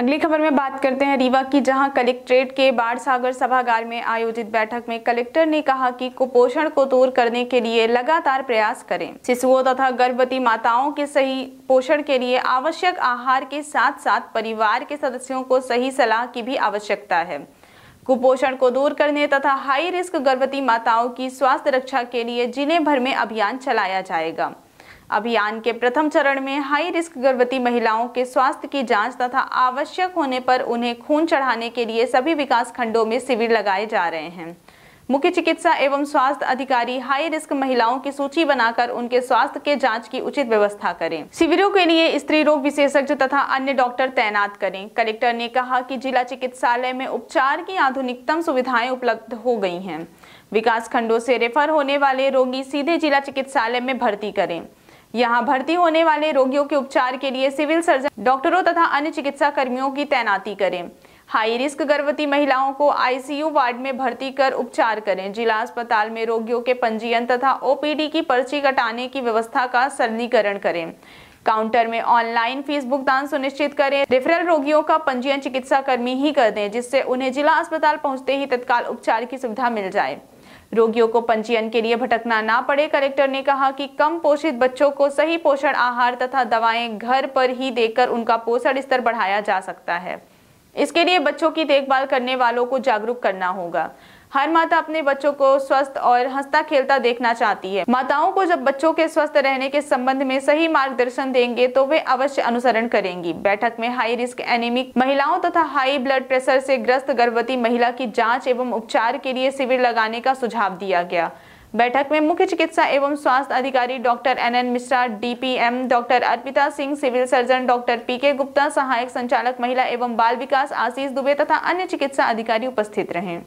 अगली खबर में बात करते हैं रीवा की जहां कलेक्ट्रेट के बाढ़ सागर सभागार में आयोजित बैठक में कलेक्टर ने कहा कि कुपोषण को दूर करने के लिए लगातार प्रयास करें शिशुओं तथा गर्भवती माताओं के सही पोषण के लिए आवश्यक आहार के साथ साथ परिवार के सदस्यों को सही सलाह की भी आवश्यकता है कुपोषण को दूर करने तथा हाई रिस्क गर्भवती माताओं की स्वास्थ्य रक्षा के लिए जिले भर में अभियान चलाया जाएगा अभियान के प्रथम चरण में हाई रिस्क गर्भवती महिलाओं के स्वास्थ्य की जांच तथा आवश्यक होने पर उन्हें खून चढ़ाने के लिए सभी विकास खंडों में शिविर लगाए जा रहे हैं मुख्य चिकित्सा एवं स्वास्थ्य अधिकारी हाई रिस्क महिलाओं की सूची बनाकर उनके स्वास्थ्य के जांच की उचित व्यवस्था करें शिविरों के लिए स्त्री रोग विशेषज्ञ तथा अन्य डॉक्टर तैनात करें कलेक्टर ने कहा कि जिला चिकित्सालय में उपचार की आधुनिकतम सुविधाएं उपलब्ध हो गई हैं विकास खंडों से रेफर होने वाले रोगी सीधे जिला चिकित्सालय में भर्ती करें यहाँ भर्ती होने वाले रोगियों के उपचार के लिए सिविल सर्जन डॉक्टरों तथा अन्य चिकित्सा कर्मियों की तैनाती करें हाई रिस्क गर्भवती महिलाओं को आईसीयू वार्ड में भर्ती कर उपचार करें जिला अस्पताल में रोगियों के पंजीयन तथा ओपीडी की पर्ची कटाने की व्यवस्था का सरलीकरण करें काउंटर में ऑनलाइन फीस भुगतान सुनिश्चित करें रेफरल रोगियों का पंजीयन चिकित्सा कर्मी ही कर दें जिससे उन्हें जिला अस्पताल पहुंचते ही तत्काल उपचार की सुविधा मिल जाए रोगियों को पंजीयन के लिए भटकना ना पड़े कलेक्टर ने कहा कि कम पोषित बच्चों को सही पोषण आहार तथा दवाएं घर पर ही देकर उनका पोषण स्तर बढ़ाया जा सकता है इसके लिए बच्चों की देखभाल करने वालों को जागरूक करना होगा हर माता अपने बच्चों को स्वस्थ और हंसता खेलता देखना चाहती है माताओं को जब बच्चों के स्वस्थ रहने के संबंध में सही मार्गदर्शन देंगे तो वे अवश्य अनुसरण करेंगी बैठक में हाई रिस्क एनिमिक महिलाओं तथा हाई ब्लड प्रेशर से ग्रस्त गर्भवती महिला की जाँच एवं उपचार के लिए शिविर लगाने का सुझाव दिया गया बैठक में मुख्य चिकित्सा एवं स्वास्थ्य अधिकारी doctor N N Mishra DPM doctor Arpita Singh civil surgeon doctor PK Gupta सहायक संचालक महिला एवं बाल विकास आशीष दुबे तथा अन्य चिकित्सा अधिकारी उपस्थित रहे